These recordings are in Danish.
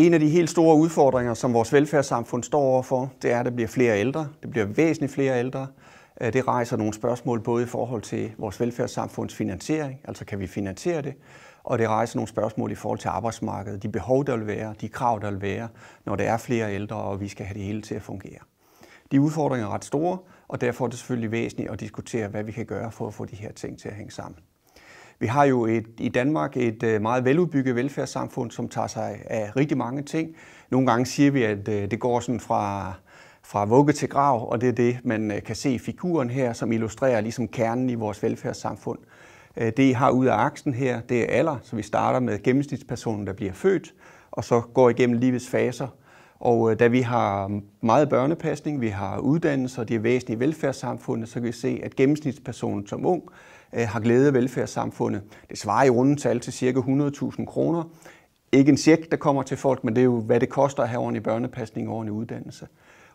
En af de helt store udfordringer, som vores velfærdssamfund står overfor, det er, at der bliver flere ældre. Det bliver væsentligt flere ældre. Øh, det rejser nogle spørgsmål både i forhold til vores velfærdssamfunds finansiering, altså kan vi finansiere det, og det rejser nogle spørgsmål i forhold til arbejdsmarkedet, de behov, der vil være, de krav, der vil være, når der er flere ældre, og vi skal have det hele til at fungere. De udfordringer er ret store, og derfor er det selvfølgelig væsentligt at diskutere, hvad vi kan gøre for at få de her ting til at hænge sammen. Vi har jo et, i Danmark et øh, meget veludbygget velfærdssamfund, som tager sig af rigtig mange ting. Nogle gange siger vi, at øh, det går sådan fra, fra vugge til grav, og det er det, man øh, kan se i figuren her, som illustrerer ligesom kernen i vores velfærdssamfund. Det, I har ud af aksen her, det er alder, så vi starter med gennemsnitspersonen, der bliver født, og så går igennem livets faser. Og da vi har meget børnepasning, vi har uddannelse, og det er væsentligt i velfærdssamfundet, så kan vi se, at gennemsnitspersonen som ung Øh, har glæde af velfærdssamfundet. Det svarer i runde tal til ca. 100.000 kroner. Ikke en check, der kommer til folk, men det er jo, hvad det koster at have ordentlig børnepasning og ordentlig uddannelse.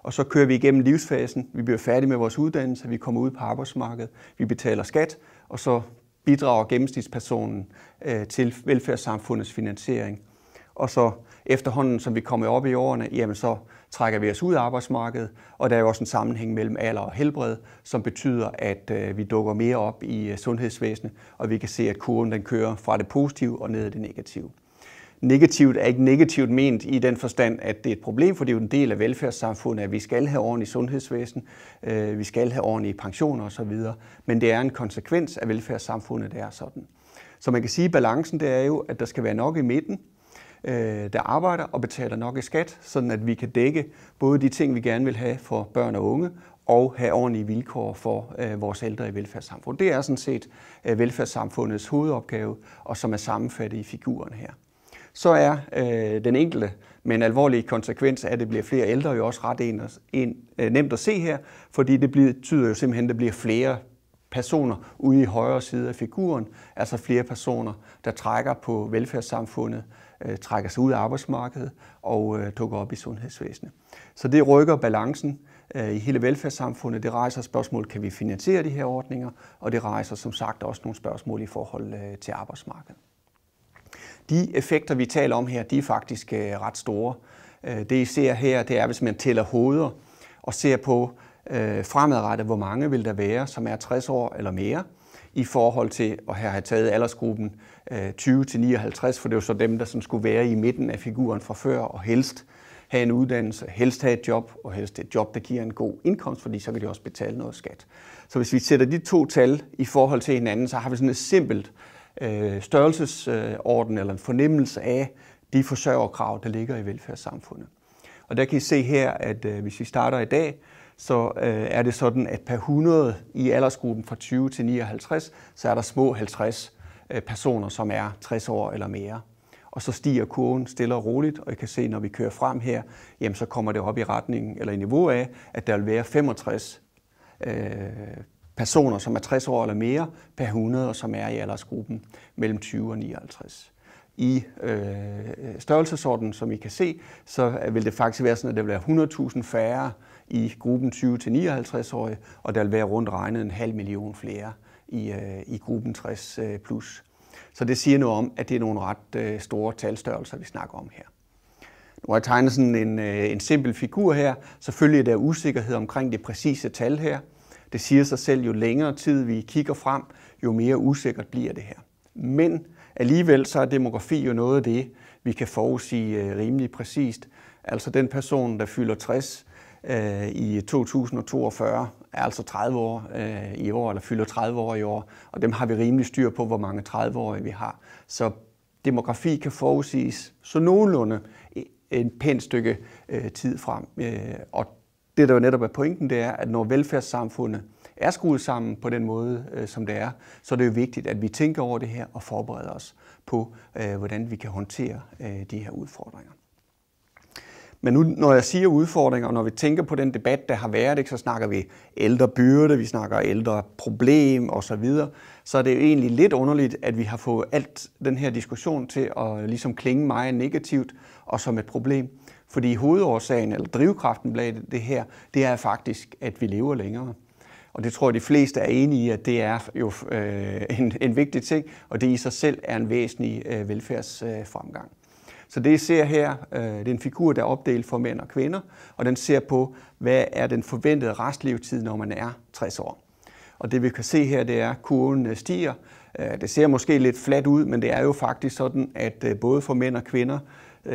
Og så kører vi igennem livsfasen, vi bliver færdige med vores uddannelse, vi kommer ud på arbejdsmarkedet, vi betaler skat, og så bidrager gennemsnitspersonen øh, til velfærdssamfundets finansiering og så efterhånden, som vi kommer op i årene, jamen så trækker vi os ud af arbejdsmarkedet, og der er jo også en sammenhæng mellem alder og helbred, som betyder, at øh, vi dukker mere op i øh, sundhedsvæsenet, og vi kan se, at kurven den kører fra det positive og ned i det negative. Negativt er ikke negativt ment i den forstand, at det er et problem, for det er jo en del af velfærdssamfundet, at vi skal have ordentligt sundhedsvæsen, øh, vi skal have ordentlige pensioner osv., men det er en konsekvens af velfærdssamfundet, det er sådan. Så man kan sige, at balancen det er jo, at der skal være nok i midten, øh, der arbejder og betaler nok i skat, sådan at vi kan dække både de ting, vi gerne vil have for børn og unge, og have ordentlige vilkår for øh, vores ældre i velfærdssamfundet. Det er sådan set øh, velfærdssamfundets hovedopgave, og som er sammenfattet i figuren her. Så er øh, den enkelte men alvorlige konsekvens af, at det bliver flere ældre, jo også ret en, en, øh, nemt at se her, fordi det betyder jo simpelthen, at der bliver flere personer ude i højre side af figuren, altså flere personer, der trækker på velfærdssamfundet øh, trækker sig ud af arbejdsmarkedet og øh, dukker op i sundhedsvæsenet. Så det rykker balancen øh, i hele velfærdssamfundet. Det rejser spørgsmål, kan vi finansiere de her ordninger? Og det rejser som sagt også nogle spørgsmål i forhold øh, til arbejdsmarkedet. De effekter, vi taler om her, de er faktisk øh, ret store. Øh, det I ser her, det er, hvis man tæller hoveder og ser på øh, fremadrettet, hvor mange vil der være, som er 60 år eller mere, i forhold til at have taget aldersgruppen 20 øh, til 59, for det var så dem, der sådan skulle være i midten af figuren fra før, og helst have en uddannelse, helst have et job, og helst et job, der giver en god indkomst, fordi så kan de også betale noget skat. Så hvis vi sætter de to tal i forhold til hinanden, så har vi sådan et simpelt øh, størrelsesorden øh, eller en fornemmelse af de forsørgerkrav, der ligger i velfærdssamfundet. Og der kan I se her, at øh, hvis vi starter i dag, så øh, er det sådan, at per 100 i aldersgruppen fra 20 til 59, så er der små 50 Øh, personer, som er 60 år eller mere. Og så stiger kurven stille og roligt, og I kan se, når vi kører frem her, jamen så kommer det op i retningen eller i niveau af, at der vil være 65 øh, personer, som er 60 år eller mere per 100, og som er i aldersgruppen mellem 20 og 59 i øh, størrelsesordenen, som I kan se, så vil det faktisk være sådan, at der vil være 100.000 færre i gruppen 20-59-årige, og der vil være rundt regnet en halv million flere i, øh, i gruppen 60 øh, plus. Så det siger noget om, at det er nogle ret øh, store talstørrelser, vi snakker om her. Nu har jeg tegnet sådan en, en simpel figur her. Selvfølgelig er der usikkerhed omkring det præcise tal her. Det siger sig selv, jo længere tid vi kigger frem, jo mere usikkert bliver det her. Men alligevel så er demografi jo noget af det, vi kan forudsige rimelig præcist. Altså den person, der fylder 60 øh, i 2042, er altså 30 år øh, i år, eller fylder 30 år i år, og dem har vi rimelig styr på, hvor mange 30-årige vi har. Så demografi kan forudsiges så nogenlunde en pænt stykke øh, tid frem. Øh, og det, der jo netop er pointen, det er, at når velfærdssamfundet er skruet sammen på den måde, øh, som det er, så er det jo vigtigt, at vi tænker over det her og forbereder os på, øh, hvordan vi kan håndtere øh, de her udfordringer. Men nu, når jeg siger udfordringer, og når vi tænker på den debat, der har været, ikke, så snakker vi ældre byrde, vi snakker ældre problem osv., så, så er det jo egentlig lidt underligt, at vi har fået alt den her diskussion til at ligesom klinge meget negativt og som et problem. Fordi hovedårsagen, eller drivkraften bag det her, det er faktisk, at vi lever længere. Og det tror jeg, de fleste er enige i, at det er jo øh, en, en vigtig ting, og det i sig selv er en væsentlig øh, velfærdsfremgang. Øh, så det I ser her, øh, det er en figur, der er opdelt for mænd og kvinder, og den ser på, hvad er den forventede restlevetid, når man er 60 år. Og det vi kan se her, det er, at kurven øh, stiger. Øh, det ser måske lidt fladt ud, men det er jo faktisk sådan, at både for mænd og kvinder,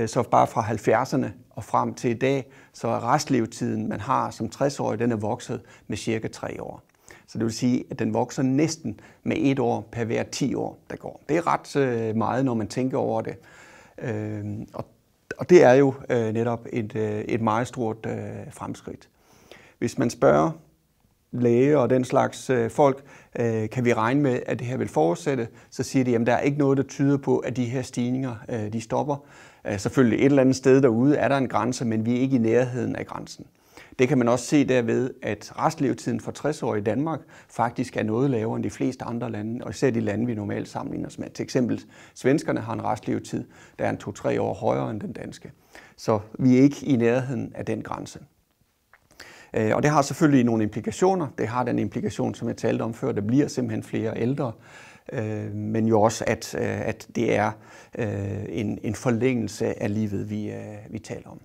så bare fra 70'erne og frem til i dag, så er restlevetiden, man har som 60-årig, den er vokset med cirka 3 år. Så det vil sige, at den vokser næsten med et år per hver 10 år, der går. Det er ret meget, når man tænker over det. Øh, og, og det er jo øh, netop et, øh, et meget stort øh, fremskridt. Hvis man spørger læge og den slags øh, folk, øh, kan vi regne med, at det her vil fortsætte, så siger de, at der er ikke noget, der tyder på, at de her stigninger øh, de stopper. Øh, selvfølgelig et eller andet sted derude er der en grænse, men vi er ikke i nærheden af grænsen. Det kan man også se derved, at restlevetiden for 60 år i Danmark faktisk er noget lavere end de fleste andre lande, og især de lande, vi normalt sammenligner os med. Til eksempel svenskerne har en restlevetid, der er en 2-3 år højere end den danske. Så vi er ikke i nærheden af den grænse. Øh, og det har selvfølgelig nogle implikationer. Det har den implikation, som jeg talte om før, der bliver simpelthen flere ældre, øh, men jo også, at, øh, at det er en, en forlængelse af livet, vi, vi taler om.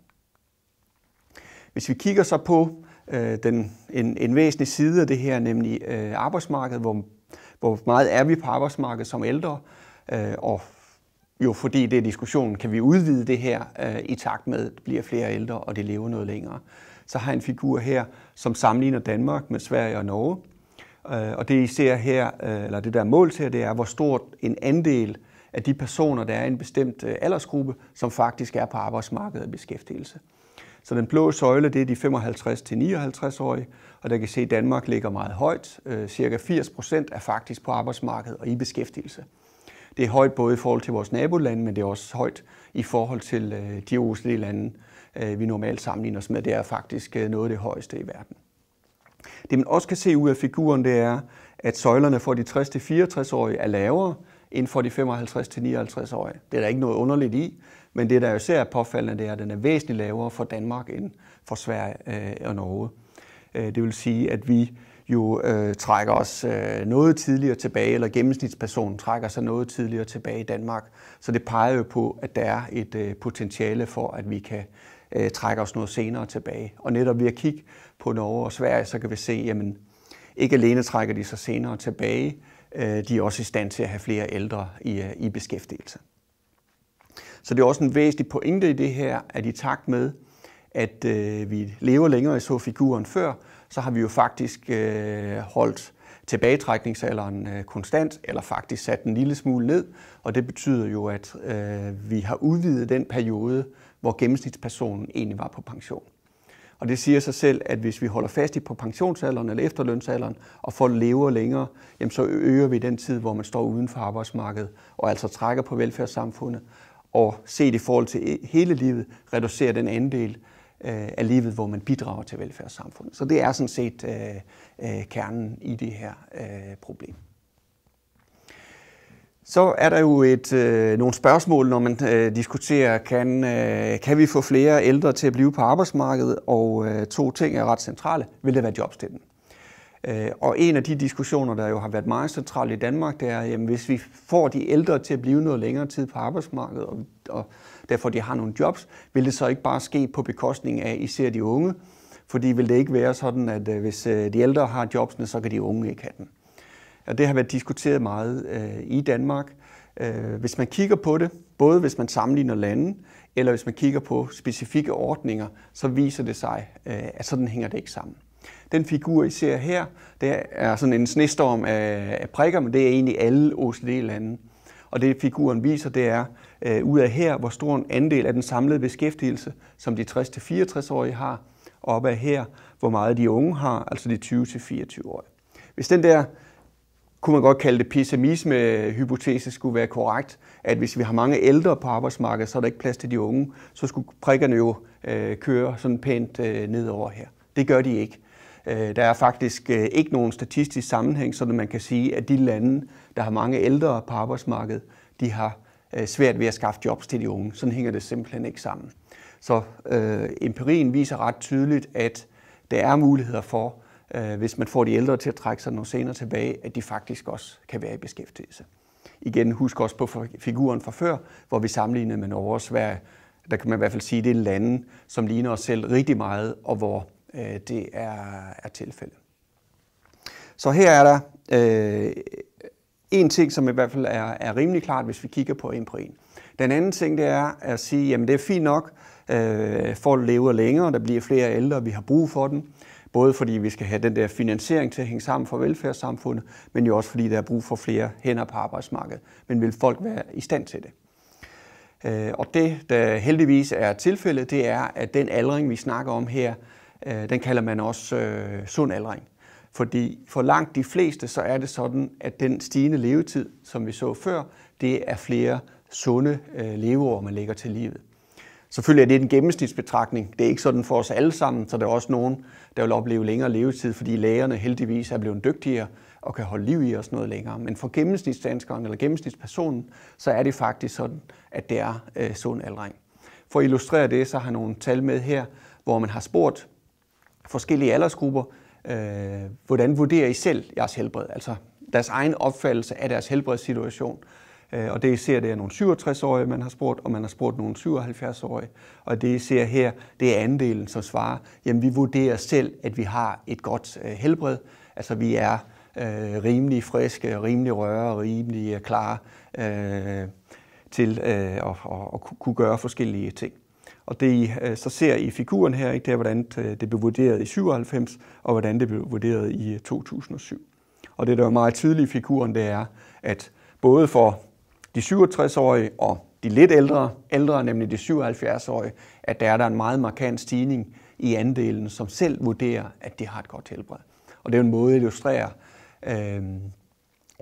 Hvis vi kigger så på øh, den, en, en væsentlig side af det her, nemlig øh, arbejdsmarkedet, hvor, hvor meget er vi på arbejdsmarkedet som ældre, øh, og jo fordi det er diskussionen, kan vi udvide det her øh, i takt med, at det bliver flere ældre, og det lever noget længere. Så har jeg en figur her, som sammenligner Danmark med Sverige og Norge. Øh, og det I ser her, øh, eller det der mål til, det er, hvor stort en andel af de personer, der er i en bestemt øh, aldersgruppe, som faktisk er på arbejdsmarkedet og beskæftigelse. Så den blå søjle, det er de 55-59-årige, og der kan se, at Danmark ligger meget højt. Øh, cirka 80 procent er faktisk på arbejdsmarkedet og i beskæftigelse. Det er højt både i forhold til vores nabolande, men det er også højt i forhold til øh, de OECD-lande, øh, vi normalt sammenligner os med. Det er faktisk noget af det højeste i verden. Det man også kan se ud af figuren, det er, at søjlerne for de 60-64-årige er lavere end for de 55-59-årige. Det er der ikke noget underligt i. Men det, der jo ser påfaldende, det er, at den er væsentligt lavere for Danmark end for Sverige øh, og Norge. Øh, det vil sige, at vi jo øh, trækker os øh, noget tidligere tilbage, eller gennemsnitspersonen trækker sig noget tidligere tilbage i Danmark. Så det peger jo på, at der er et øh, potentiale for, at vi kan øh, trække os noget senere tilbage. Og netop ved at kigge på Norge og Sverige, så kan vi se, jamen ikke alene trækker de sig senere tilbage, øh, de er også i stand til at have flere ældre i, øh, i beskæftigelse. Så det er også en væsentlig pointe i det her, at i takt med, at øh, vi lever længere i så figuren før, så har vi jo faktisk øh, holdt tilbagetrækningsalderen øh, konstant, eller faktisk sat en lille smule ned, og det betyder jo, at øh, vi har udvidet den periode, hvor gennemsnitspersonen egentlig var på pension. Og det siger sig selv, at hvis vi holder fast i på pensionsalderen eller efterlønsalderen, og folk lever længere, jamen så øger vi den tid, hvor man står uden for arbejdsmarkedet, og altså trækker på velfærdssamfundet, og set i forhold til øh, hele livet, reducere den andel øh, af livet, hvor man bidrager til velfærdssamfundet. Så det er sådan set øh, øh, kernen i det her øh, problem. Så er der jo et, øh, nogle spørgsmål, når man øh, diskuterer, kan, øh, kan vi få flere ældre til at blive på arbejdsmarkedet? Og øh, to ting er ret centrale. Vil det være jobstillingen? Øh, og en af de diskussioner, der jo har været meget central i Danmark, det er, at hvis vi får de ældre til at blive noget længere tid på arbejdsmarkedet, og, og derfor de har nogle jobs, vil det så ikke bare ske på bekostning af især de unge? Fordi vil det ikke være sådan, at øh, hvis øh, de ældre har jobsene, så kan de unge ikke have dem? Og det har været diskuteret meget i Danmark. hvis man kigger på det, både hvis man sammenligner lande, eller hvis man kigger på specifikke ordninger, så viser det sig, at sådan hænger det ikke sammen. Den figur, I ser her, det er sådan en snestorm af, prikker, men det er egentlig alle OCD-lande. Og det figuren viser, det er øh, ud af her, hvor stor en andel af den samlede beskæftigelse, som de 60-64-årige har, og op af her, hvor meget de unge har, altså de 20-24-årige. Hvis den der kunne man godt kalde det pessimisme-hypotese skulle være korrekt, at hvis vi har mange ældre på arbejdsmarkedet, så er der ikke plads til de unge, så skulle prikkerne jo øh, køre sådan pænt øh, nedover her. Det gør de ikke. Øh, der er faktisk øh, ikke nogen statistisk sammenhæng, så man kan sige, at de lande, der har mange ældre på arbejdsmarkedet, de har øh, svært ved at skaffe jobs til de unge. Sådan hænger det simpelthen ikke sammen. Så øh, empirien viser ret tydeligt, at der er muligheder for, øh, hvis man får de ældre til at trække sig noget senere tilbage, at de faktisk også kan være i beskæftigelse. Igen, husk også på figuren fra før, hvor vi sammenlignede med Norge og Sverige. Der kan man i hvert fald sige, at det er lande, som ligner os selv rigtig meget, og hvor øh, det er, er tilfældet. Så her er der øh, en ting, som i hvert fald er, er rimelig klart, hvis vi kigger på en på en. Den anden ting, det er at sige, jamen det er fint nok, øh, folk lever længere, der bliver flere ældre, og vi har brug for dem. Både fordi vi skal have den der finansiering til at hænge sammen for velfærdssamfundet, men jo også fordi der er brug for flere hænder på arbejdsmarkedet. Men vil folk være i stand til det? Øh, og det, der heldigvis er tilfældet, det er, at den aldring, vi snakker om her, Øh, den kalder man også øh, sund aldring. Fordi for langt de fleste, så er det sådan, at den stigende levetid, som vi så før, det er flere sunde øh, leveår, man lægger til livet. Selvfølgelig er det en gennemsnitsbetragtning. Det er ikke sådan for os alle sammen, så der er også nogen, der vil opleve længere levetid, fordi lægerne heldigvis er blevet dygtigere og kan holde liv i os noget længere. Men for gennemsnitsdanskeren eller gennemsnitspersonen, så er det faktisk sådan, at det er øh, sund aldring. For at illustrere det, så har jeg nogle tal med her, hvor man har spurgt forskellige aldersgrupper. Øh, hvordan vurderer I selv jeres helbred? Altså deres egen opfattelse af deres helbredssituation. Øh, og det I ser, det er nogle 67-årige, man har spurgt, og man har spurgt nogle 77-årige. Og det I ser her, det er andelen, som svarer, jamen vi vurderer selv, at vi har et godt øh, helbred. Altså vi er øh, rimelig friske, rimelig røre, rimelig øh, klare øh, til øh, at, at, at kunne gøre forskellige ting. Og det, øh, så ser I figuren her, ikke, det er, hvordan øh, det blev vurderet i 97, og hvordan det blev vurderet i 2007. Øh, og det, der er meget tydeligt i figuren, det er, at både for de 67-årige og de lidt ældre, ældre nemlig de 77-årige, at der er der en meget markant stigning i andelen, som selv vurderer, at de har et godt helbred. Og det er en måde at illustrere,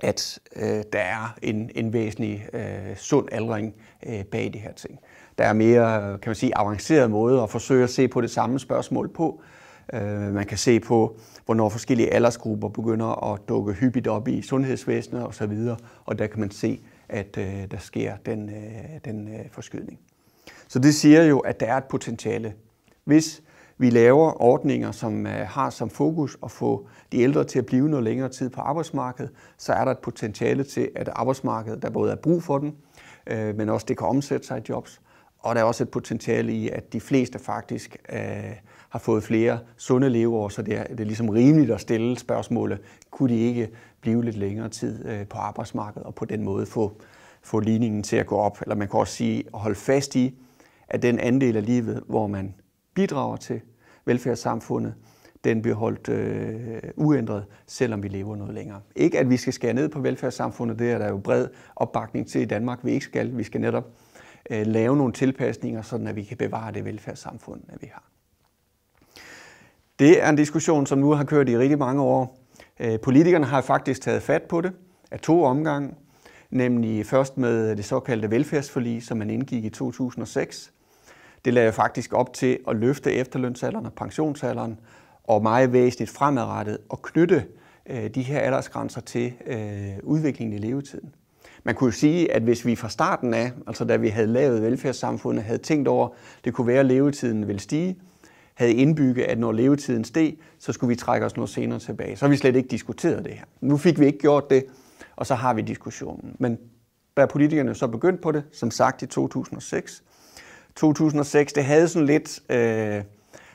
at der er en, en væsentlig sund aldring bag de her ting der er mere kan man sige, avanceret måde at forsøge at se på det samme spørgsmål på. Øh, man kan se på, hvornår forskellige aldersgrupper begynder at dukke hyppigt op i sundhedsvæsenet osv., og der kan man se, at øh, der sker den, øh, den forskydning. Så det siger jo, at der er et potentiale. Hvis vi laver ordninger, som har som fokus at få de ældre til at blive noget længere tid på arbejdsmarkedet, så er der et potentiale til, at arbejdsmarkedet, der både er brug for dem, men også det kan omsætte sig i jobs, og der er også et potentiale i, at de fleste faktisk øh, har fået flere sunde leveår, så det er, det er ligesom rimeligt at stille spørgsmålet, kunne de ikke blive lidt længere tid øh, på arbejdsmarkedet og på den måde få, få ligningen til at gå op? Eller man kan også sige, at holde fast i, at den andel af livet, hvor man bidrager til velfærdssamfundet, den bliver holdt øh, uændret, selvom vi lever noget længere. Ikke at vi skal skære ned på velfærdssamfundet, det er der jo bred opbakning til i Danmark, vi ikke skal. Vi skal netop Øh, lave nogle tilpasninger, sådan at vi kan bevare det velfærdssamfund, vi har. Det er en diskussion, som nu har kørt i rigtig mange år. Øh, politikerne har faktisk taget fat på det af to omgange, nemlig først med det såkaldte velfærdsforlig, som man indgik i 2006. Det lagde faktisk op til at løfte efterlønsalderen og pensionsalderen, og meget væsentligt fremadrettet at knytte øh, de her aldersgrænser til udviklingen i levetiden. Man kunne jo sige, at hvis vi fra starten af, altså da vi havde lavet velfærdssamfundet, havde tænkt over, det kunne være, at levetiden ville stige, havde indbygget, at når levetiden steg, så skulle vi trække os noget senere tilbage. Så har vi slet ikke diskuteret det her. Nu fik vi ikke gjort det, og så har vi diskussionen. Men da politikerne så begyndte på det, som sagt i 2006, 2006, det havde sådan lidt... Øh,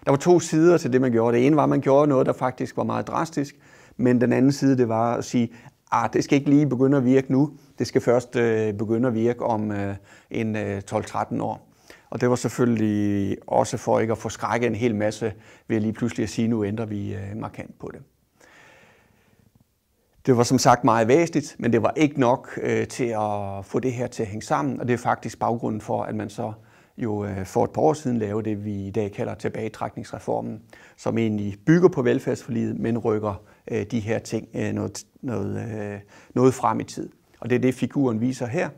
der var to sider til det, man gjorde. Det ene var, at man gjorde noget, der faktisk var meget drastisk, men den anden side, det var at sige, ah, det skal ikke lige begynde at virke nu, det skal først øh, begynde at virke om øh, en øh, 12-13 år. Og det var selvfølgelig også for ikke at få skrækket en hel masse ved lige pludselig at sige, nu ændrer vi øh, markant på det. Det var som sagt meget væsentligt, men det var ikke nok øh, til at få det her til at hænge sammen, og det er faktisk baggrunden for, at man så jo øh, for et par år siden lavede det, vi i dag kalder tilbagetrækningsreformen, som egentlig bygger på velfærdsforliget, men rykker øh, de her ting øh, noget, noget, øh, noget frem i tid. Og det er det, figuren viser her.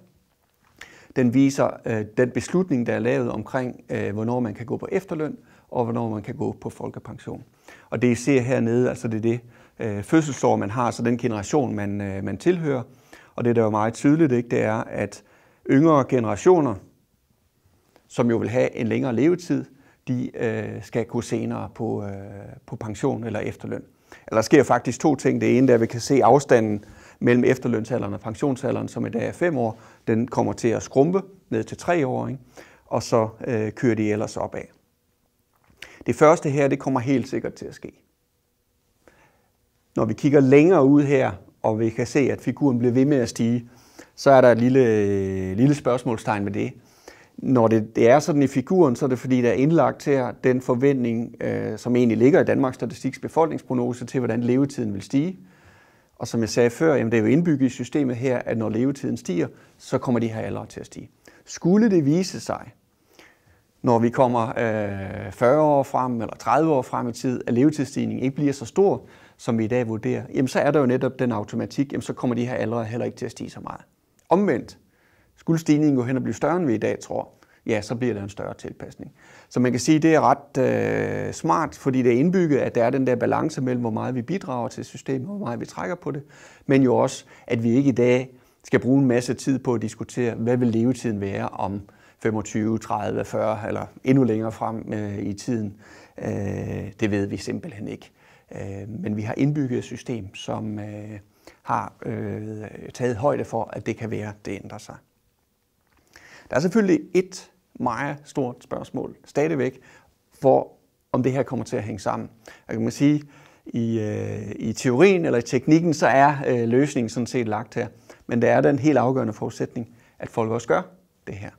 Den viser øh, den beslutning, der er lavet omkring, øh, hvornår man kan gå på efterløn, og hvornår man kan gå på folkepension. Og det I ser hernede, altså det er det øh, fødselsår, man har, så altså den generation, man, øh, man tilhører. Og det, der er meget tydeligt, ikke, det er, at yngre generationer, som jo vil have en længere levetid, de øh, skal gå senere på, øh, på pension eller efterløn. Eller der sker faktisk to ting. Det ene er, at vi kan se afstanden mellem efterlønsalderen og pensionsalderen, som i dag er fem år, den kommer til at skrumpe ned til tre år, ikke? og så øh, kører de ellers opad. Det første her, det kommer helt sikkert til at ske. Når vi kigger længere ud her, og vi kan se, at figuren bliver ved med at stige, så er der et lille, øh, lille spørgsmålstegn ved det når det, det er sådan i figuren, så er det fordi, der er indlagt til den forventning, øh, som egentlig ligger i Danmarks Statistiks befolkningsprognose til, hvordan levetiden vil stige. Og som jeg sagde før, jamen det er jo indbygget i systemet her, at når levetiden stiger, så kommer de her aldre til at stige. Skulle det vise sig, når vi kommer øh, 40 år frem eller 30 år frem i tid, at levetidsstigningen ikke bliver så stor, som vi i dag vurderer, jamen så er der jo netop den automatik, jamen så kommer de her aldre heller ikke til at stige så meget. Omvendt, skulle stigningen gå hen og blive større, end vi i dag tror, ja, så bliver der en større tilpasning. Så man kan sige, at det er ret øh, smart, fordi det er indbygget, at der er den der balance mellem, hvor meget vi bidrager til systemet, og hvor meget vi trækker på det, men jo også, at vi ikke i dag skal bruge en masse tid på at diskutere, hvad vil levetiden være om 25, 30, 40 eller endnu længere frem øh, i tiden. Øh, det ved vi simpelthen ikke. Øh, men vi har indbygget et system, som øh, har øh, taget højde for, at det kan være, det ændrer sig. Der er selvfølgelig et meget stort spørgsmål stadigvæk, for om det her kommer til at hænge sammen. Jeg kan man sige, i, øh, i teorien eller i teknikken, så er øh, løsningen sådan set lagt her. Men der er den helt afgørende forudsætning, at folk også gør det her.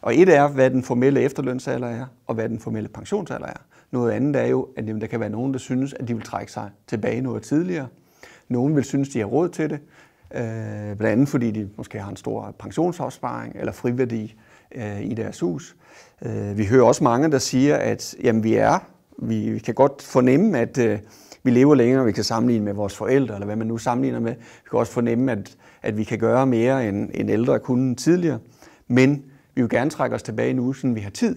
Og et er, hvad den formelle efterlønsalder er, og hvad den formelle pensionsalder er. Noget andet er jo, at jamen, der kan være nogen, der synes, at de vil trække sig tilbage noget tidligere. Nogen vil synes, de har råd til det. Øh, blandt andet fordi de måske har en stor pensionsopsparing eller friværdi øh, i deres hus. Øh, vi hører også mange, der siger, at jamen, vi er, vi, vi kan godt fornemme, at øh, vi lever længere, vi kan sammenligne med vores forældre, eller hvad man nu sammenligner med. Vi kan også fornemme, at, at vi kan gøre mere end, end ældre kunne tidligere. Men vi vil gerne trække os tilbage nu, så vi har tid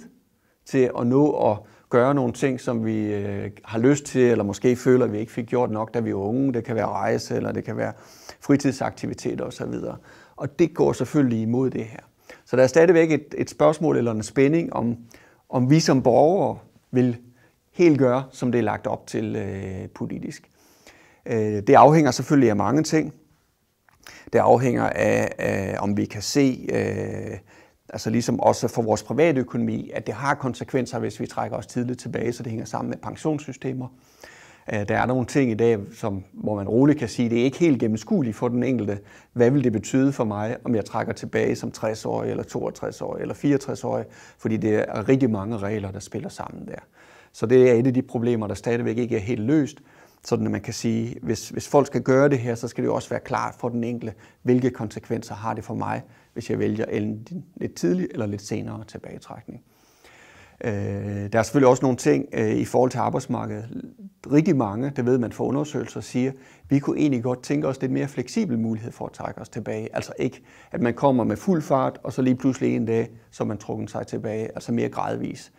til at nå at gøre nogle ting, som vi øh, har lyst til, eller måske føler, at vi ikke fik gjort nok, da vi var unge. Det kan være rejse, eller det kan være fritidsaktiviteter osv. Og det går selvfølgelig imod det her. Så der er stadigvæk et, et spørgsmål eller en spænding om, om vi som borgere vil helt gøre, som det er lagt op til øh, politisk. Øh, det afhænger selvfølgelig af mange ting. Det afhænger af, af om vi kan se... Øh, Altså ligesom også for vores private økonomi, at det har konsekvenser, hvis vi trækker os tidligt tilbage, så det hænger sammen med pensionssystemer. Øh, der er nogle ting i dag, som, hvor man roligt kan sige, det er ikke helt gennemskueligt for den enkelte. Hvad vil det betyde for mig, om jeg trækker tilbage som 60-årig, eller 62-årig, eller 64-årig? Fordi det er rigtig mange regler, der spiller sammen der. Så det er et af de problemer, der stadigvæk ikke er helt løst. Sådan at man kan sige, hvis, hvis folk skal gøre det her, så skal det jo også være klart for den enkelte, hvilke konsekvenser har det for mig, hvis jeg vælger en lidt tidlig eller lidt senere tilbagetrækning. Øh, der er selvfølgelig også nogle ting øh, i forhold til arbejdsmarkedet. Rigtig mange, det ved man fra undersøgelser, siger, vi kunne egentlig godt tænke os lidt mere fleksibel mulighed for at trække os tilbage. Altså ikke, at man kommer med fuld fart, og så lige pludselig en dag, så man trukker sig tilbage, altså mere gradvis.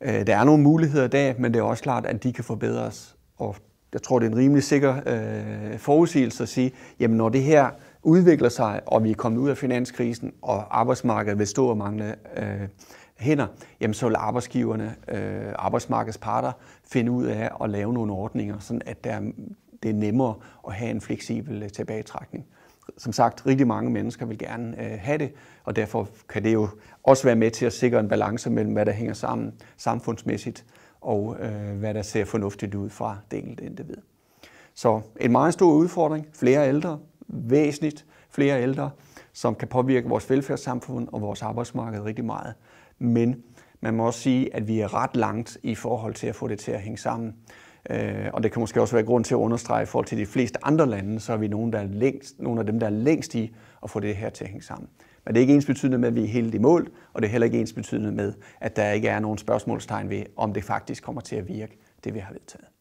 Øh, der er nogle muligheder i dag, men det er også klart, at de kan forbedres. Og jeg tror, det er en rimelig sikker forudsigelse at sige, jamen når det her udvikler sig, og vi er kommet ud af finanskrisen, og arbejdsmarkedet vil stå og mangle øh, hænder, jamen så vil arbejdsgiverne, øh, arbejdsmarkedets parter, finde ud af at lave nogle ordninger, sådan at der, det er nemmere at have en fleksibel øh, tilbagetrækning. Som sagt, rigtig mange mennesker vil gerne øh, have det, og derfor kan det jo også være med til at sikre en balance mellem, hvad der hænger sammen samfundsmæssigt, og øh, hvad der ser fornuftigt ud fra det enkelte individ. Så en meget stor udfordring, flere ældre, væsentligt flere ældre, som kan påvirke vores velfærdssamfund og vores arbejdsmarked rigtig meget. Men man må også sige, at vi er ret langt i forhold til at få det til at hænge sammen. Øh, og det kan måske også være grund til at understrege, i forhold til de fleste andre lande, så er vi nogle, der er længst, nogle af dem, der er længst i at få det her til at hænge sammen. Men det er ikke ens betydende med, at vi er helt i mål, og det er heller ikke ens betydende med, at der ikke er nogen spørgsmålstegn ved, om det faktisk kommer til at virke, det vi har vedtaget.